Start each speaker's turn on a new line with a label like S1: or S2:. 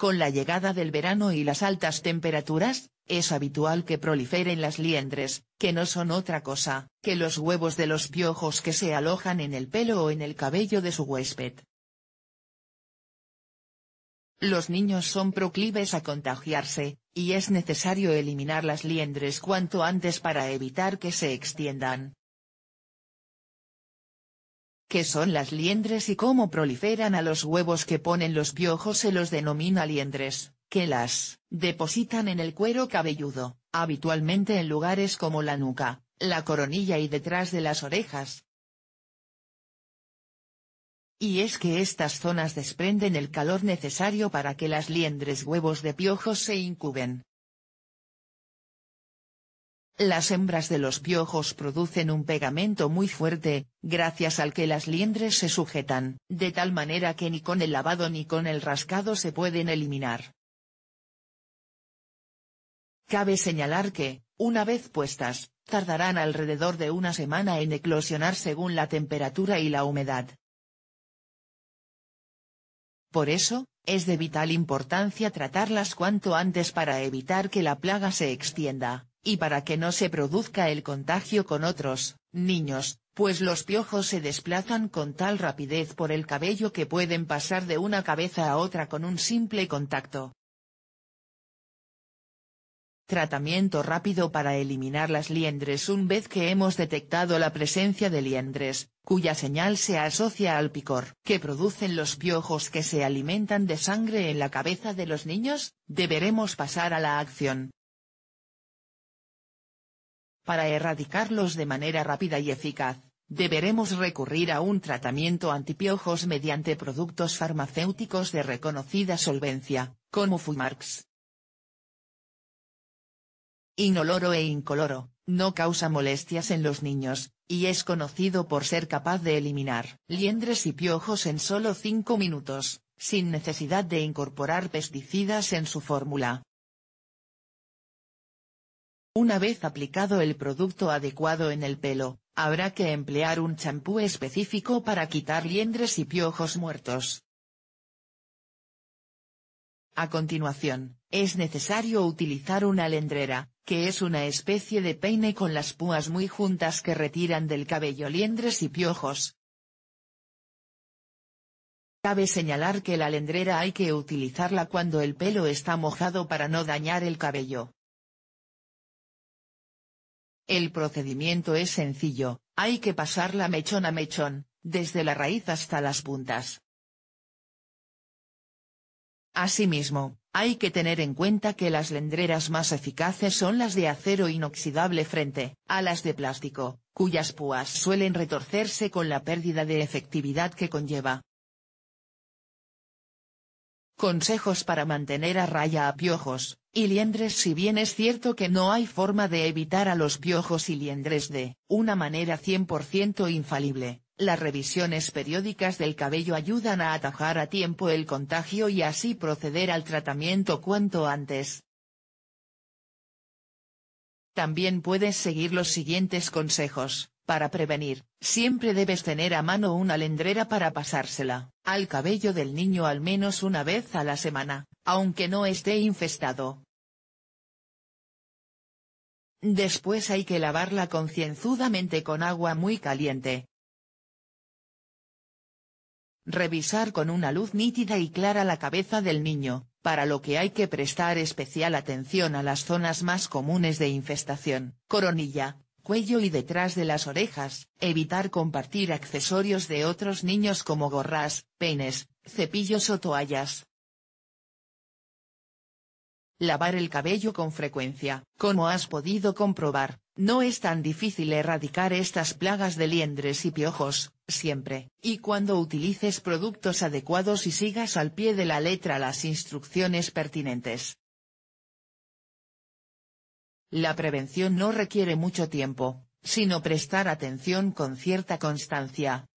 S1: Con la llegada del verano y las altas temperaturas, es habitual que proliferen las liendres, que no son otra cosa, que los huevos de los piojos que se alojan en el pelo o en el cabello de su huésped. Los niños son proclives a contagiarse, y es necesario eliminar las liendres cuanto antes para evitar que se extiendan. ¿Qué son las liendres y cómo proliferan a los huevos que ponen los piojos? Se los denomina liendres, que las depositan en el cuero cabelludo, habitualmente en lugares como la nuca, la coronilla y detrás de las orejas. Y es que estas zonas desprenden el calor necesario para que las liendres huevos de piojos se incuben. Las hembras de los piojos producen un pegamento muy fuerte, gracias al que las liendres se sujetan, de tal manera que ni con el lavado ni con el rascado se pueden eliminar. Cabe señalar que, una vez puestas, tardarán alrededor de una semana en eclosionar según la temperatura y la humedad. Por eso, es de vital importancia tratarlas cuanto antes para evitar que la plaga se extienda y para que no se produzca el contagio con otros niños, pues los piojos se desplazan con tal rapidez por el cabello que pueden pasar de una cabeza a otra con un simple contacto. Tratamiento rápido para eliminar las liendres Una vez que hemos detectado la presencia de liendres, cuya señal se asocia al picor que producen los piojos que se alimentan de sangre en la cabeza de los niños, deberemos pasar a la acción, para erradicarlos de manera rápida y eficaz, deberemos recurrir a un tratamiento antipiojos mediante productos farmacéuticos de reconocida solvencia, como Fumarx. Inoloro e incoloro, no causa molestias en los niños, y es conocido por ser capaz de eliminar liendres y piojos en solo 5 minutos, sin necesidad de incorporar pesticidas en su fórmula. Una vez aplicado el producto adecuado en el pelo, habrá que emplear un champú específico para quitar liendres y piojos muertos. A continuación, es necesario utilizar una lendrera, que es una especie de peine con las púas muy juntas que retiran del cabello liendres y piojos. Cabe señalar que la lendrera hay que utilizarla cuando el pelo está mojado para no dañar el cabello. El procedimiento es sencillo, hay que pasarla mechón a mechón, desde la raíz hasta las puntas. Asimismo, hay que tener en cuenta que las lendreras más eficaces son las de acero inoxidable frente a las de plástico, cuyas púas suelen retorcerse con la pérdida de efectividad que conlleva. Consejos para mantener a raya a piojos, y liendres Si bien es cierto que no hay forma de evitar a los piojos y liendres de una manera 100% infalible, las revisiones periódicas del cabello ayudan a atajar a tiempo el contagio y así proceder al tratamiento cuanto antes. También puedes seguir los siguientes consejos, para prevenir, siempre debes tener a mano una lendrera para pasársela al cabello del niño al menos una vez a la semana, aunque no esté infestado. Después hay que lavarla concienzudamente con agua muy caliente. Revisar con una luz nítida y clara la cabeza del niño, para lo que hay que prestar especial atención a las zonas más comunes de infestación, coronilla, cuello y detrás de las orejas, evitar compartir accesorios de otros niños como gorras, peines, cepillos o toallas. Lavar el cabello con frecuencia, como has podido comprobar, no es tan difícil erradicar estas plagas de liendres y piojos, siempre, y cuando utilices productos adecuados y sigas al pie de la letra las instrucciones pertinentes. La prevención no requiere mucho tiempo, sino prestar atención con cierta constancia,